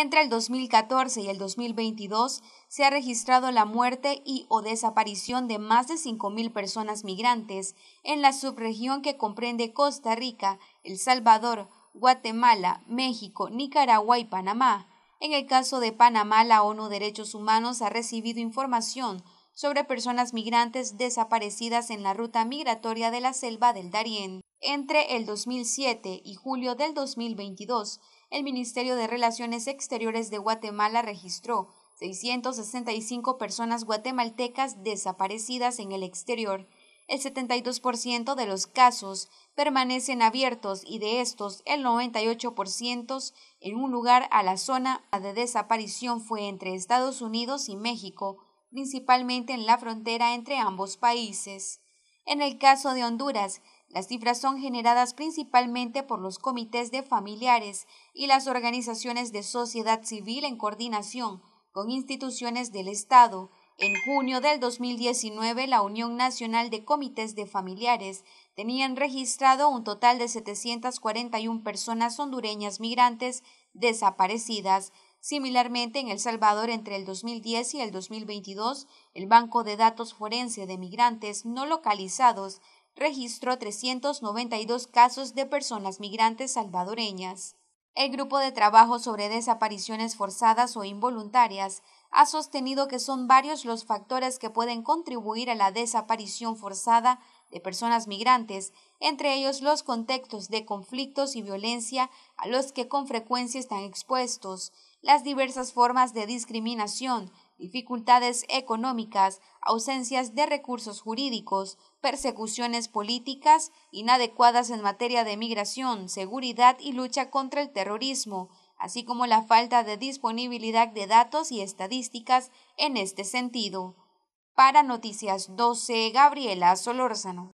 Entre el 2014 y el 2022 se ha registrado la muerte y o desaparición de más de 5.000 personas migrantes en la subregión que comprende Costa Rica, El Salvador, Guatemala, México, Nicaragua y Panamá. En el caso de Panamá, la ONU Derechos Humanos ha recibido información sobre personas migrantes desaparecidas en la ruta migratoria de la selva del Darién. Entre el 2007 y julio del 2022, el Ministerio de Relaciones Exteriores de Guatemala registró 665 personas guatemaltecas desaparecidas en el exterior. El 72% de los casos permanecen abiertos y de estos el 98% en un lugar a la zona de desaparición fue entre Estados Unidos y México, principalmente en la frontera entre ambos países. En el caso de Honduras, las cifras son generadas principalmente por los comités de familiares y las organizaciones de sociedad civil en coordinación con instituciones del Estado. En junio del 2019, la Unión Nacional de Comités de Familiares tenían registrado un total de 741 personas hondureñas migrantes desaparecidas. Similarmente, en El Salvador, entre el 2010 y el 2022, el Banco de Datos Forense de Migrantes No Localizados registró 392 casos de personas migrantes salvadoreñas. El grupo de trabajo sobre desapariciones forzadas o involuntarias ha sostenido que son varios los factores que pueden contribuir a la desaparición forzada de personas migrantes, entre ellos los contextos de conflictos y violencia a los que con frecuencia están expuestos, las diversas formas de discriminación, dificultades económicas, ausencias de recursos jurídicos, persecuciones políticas, inadecuadas en materia de migración, seguridad y lucha contra el terrorismo, así como la falta de disponibilidad de datos y estadísticas en este sentido. Para Noticias 12, Gabriela Solórzano.